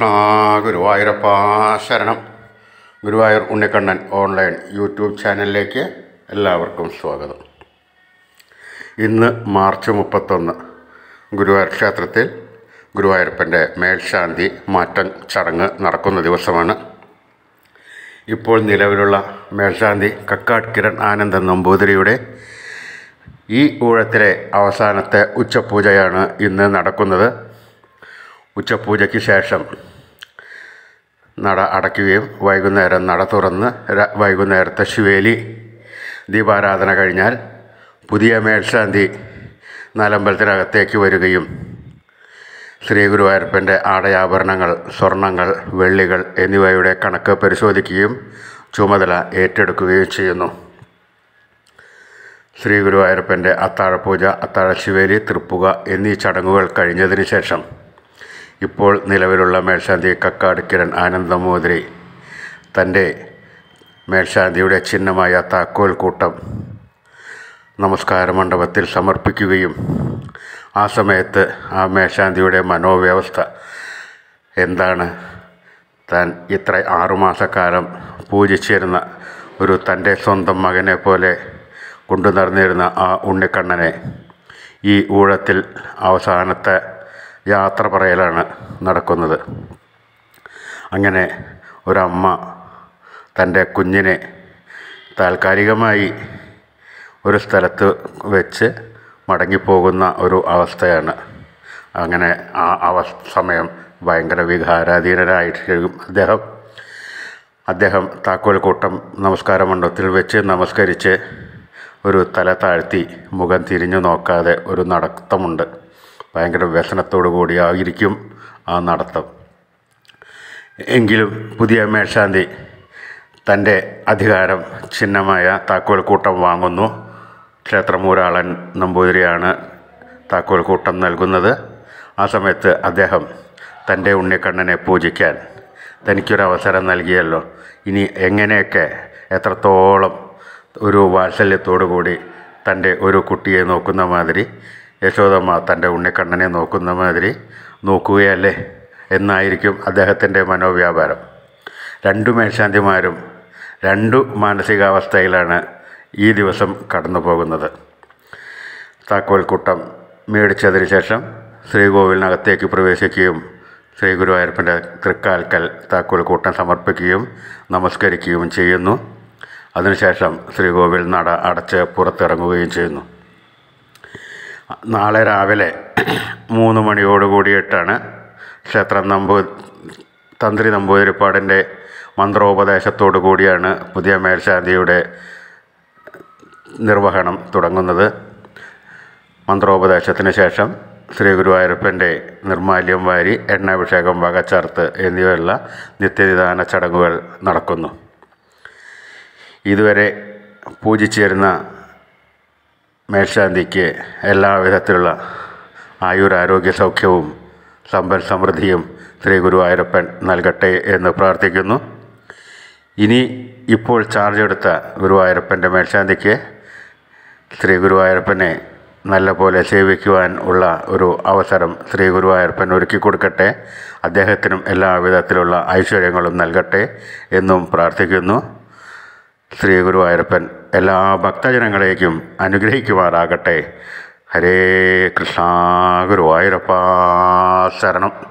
കൃഷ്ണ ഗുരുവായൂരപ്പ ശരണം Guruvayur Unnikkannan online YouTube ചാനലിലേക്ക് എല്ലാവർക്കും സ്വാഗതം ഇന്ന് മാർച്ച് മുപ്പത്തൊന്ന് ഗുരുവായൂർ ക്ഷേത്രത്തിൽ ഗുരുവായൂരപ്പൻ്റെ മേൽശാന്തി മാറ്റം ചടങ്ങ് നടക്കുന്ന ദിവസമാണ് ഇപ്പോൾ നിലവിലുള്ള മേൽശാന്തി കക്കാട് കിരൺ ആനന്ദൻ നമ്പൂതിരിയുടെ ഈ ഊഴത്തിലെ അവസാനത്തെ ഉച്ചപൂജയാണ് ഇന്ന് നടക്കുന്നത് ഉച്ചപൂജയ്ക്ക് ശേഷം നട അടയ്ക്കുകയും വൈകുന്നേരം നട തുറന്ന് വൈകുന്നേരത്തെ ശിവേലി ദീപാരാധന കഴിഞ്ഞാൽ പുതിയ മേൽശാന്തി നാലമ്പലത്തിനകത്തേക്ക് വരികയും ശ്രീ ഗുരുവായൂരപ്പൻ്റെ ആടയാഭരണങ്ങൾ സ്വർണങ്ങൾ വെള്ളികൾ എന്നിവയുടെ കണക്ക് പരിശോധിക്കുകയും ചുമതല ഏറ്റെടുക്കുകയും ചെയ്യുന്നു ശ്രീ ഗുരുവായൂരപ്പൻ്റെ അത്താഴപൂജ അത്താഴശിവേലി തൃപ്പുക എന്നീ ചടങ്ങുകൾ കഴിഞ്ഞതിന് ശേഷം ഇപ്പോൾ നിലവിലുള്ള മേൽശാന്തി കക്കാട് കിരൺ ആനന്ദമൂതിരി തൻ്റെ മേൽശാന്തിയുടെ ചിഹ്നമായ താക്കോൽ കൂട്ടം നമസ്കാര മണ്ഡപത്തിൽ സമർപ്പിക്കുകയും ആ സമയത്ത് ആ മേൽശാന്തിയുടെ മനോവ്യവസ്ഥ എന്താണ് താൻ ഇത്ര ആറുമാസക്കാലം പൂജിച്ചിരുന്ന ഒരു തൻ്റെ സ്വന്തം മകനെ പോലെ കൊണ്ടു നടന്നിരുന്ന ആ ഉണ്ണിക്കണ്ണനെ ഈ ഊഴത്തിൽ അവസാനത്തെ യാത്ര പറയലാണ് നടക്കുന്നത് അങ്ങനെ ഒരമ്മ തൻ്റെ കുഞ്ഞിനെ താൽക്കാലികമായി ഒരു സ്ഥലത്ത് വെച്ച് മടങ്ങിപ്പോകുന്ന ഒരു അവസ്ഥയാണ് അങ്ങനെ ആ അവ സമയം ഭയങ്കര വികാരാധീനരായിരിക്കും അദ്ദേഹം അദ്ദേഹം താക്കോൽ കൂട്ടം നമസ്കാര മണ്ഡലത്തിൽ വെച്ച് നമസ്കരിച്ച് ഒരു തല താഴ്ത്തി മുഖം തിരിഞ്ഞു നോക്കാതെ ഒരു നടത്തമുണ്ട് ഭയങ്കര വ്യസനത്തോടു കൂടിയായിരിക്കും ആ നടത്തം എങ്കിലും പുതിയ മേൽശാന്തി തൻ്റെ അധികാരം ചിഹ്നമായ കൂട്ടം വാങ്ങുന്നു ക്ഷേത്രമൂരാളൻ നമ്പൂതിരിയാണ് കൂട്ടം നൽകുന്നത് ആ സമയത്ത് അദ്ദേഹം തൻ്റെ ഉണ്ണിക്കണ്ണനെ പൂജിക്കാൻ തനിക്കൊരവസരം നൽകിയല്ലോ ഇനി എങ്ങനെയൊക്കെ എത്രത്തോളം ഒരു വാത്സല്യത്തോടു കൂടി തൻ്റെ ഒരു കുട്ടിയെ നോക്കുന്ന മാതിരി യശോദമ്മ തൻ്റെ ഉണ്ണിക്കണ്ണനെ നോക്കുന്ന മാതിരി നോക്കുകയല്ലേ എന്നായിരിക്കും അദ്ദേഹത്തിൻ്റെ മനോവ്യാപാരം രണ്ടു മേൽശാന്തിമാരും രണ്ടു മാനസികാവസ്ഥയിലാണ് ഈ ദിവസം കടന്നു പോകുന്നത് താക്കോൽക്കൂട്ടം മേടിച്ചതിന് ശേഷം ശ്രീകോവിലിനകത്തേക്ക് പ്രവേശിക്കുകയും ശ്രീ ഗുരുവായൂരപ്പൻ്റെ തൃക്കാൽക്കൽ താക്കോൽക്കൂട്ടം സമർപ്പിക്കുകയും നമസ്കരിക്കുകയും ചെയ്യുന്നു അതിനുശേഷം ശ്രീകോവിൽ നട അടച്ച് പുറത്തിറങ്ങുകയും ചെയ്യുന്നു നാളെ രാവിലെ മൂന്ന് മണിയോട് കൂടിയിട്ടാണ് ക്ഷേത്രം നമ്പൂ തന്ത്രി നമ്പൂതിരിപ്പാടിൻ്റെ മന്ത്രോപദേശത്തോടു കൂടിയാണ് പുതിയ മേൽശാന്തിയുടെ നിർവഹണം തുടങ്ങുന്നത് മന്ത്രോപദേശത്തിന് ശേഷം ശ്രീ ഗുരുവായൂരപ്പൻ്റെ നിർമാല്യം വാരി എണ്ണാഭിഷേകം വകച്ചേർത്ത് എന്നിവയുള്ള നിത്യനിദാന ചടങ്ങുകൾ നടക്കുന്നു ഇതുവരെ പൂജിച്ചിരുന്ന മേൽശാന്തിക്ക് എല്ലാ വിധത്തിലുള്ള ആയുരാരോഗ്യ സൗഖ്യവും സമ്പൽ സമൃദ്ധിയും ശ്രീ ഗുരുവായൂരപ്പൻ നൽകട്ടെ എന്ന് പ്രാർത്ഥിക്കുന്നു ഇനി ഇപ്പോൾ ചാർജ് എടുത്ത ഗുരുവായൂരപ്പൻ്റെ മേൽശാന്തിക്ക് ശ്രീ ഗുരുവായൂരപ്പനെ നല്ലപോലെ സേവിക്കുവാൻ ഉള്ള ഒരു അവസരം ശ്രീ ഗുരുവായൂരപ്പൻ ഒരുക്കി കൊടുക്കട്ടെ അദ്ദേഹത്തിനും എല്ലാ വിധത്തിലുള്ള ഐശ്വര്യങ്ങളും നൽകട്ടെ എന്നും പ്രാർത്ഥിക്കുന്നു ശ്രീ ഗുരുവായൂരപ്പൻ എല്ലാ ഭക്തജനങ്ങളേക്കും അനുഗ്രഹിക്കുമാറാകട്ടെ ഹരേ കൃഷ്ണ ഗുരുവായൂരപ്പ ശരണം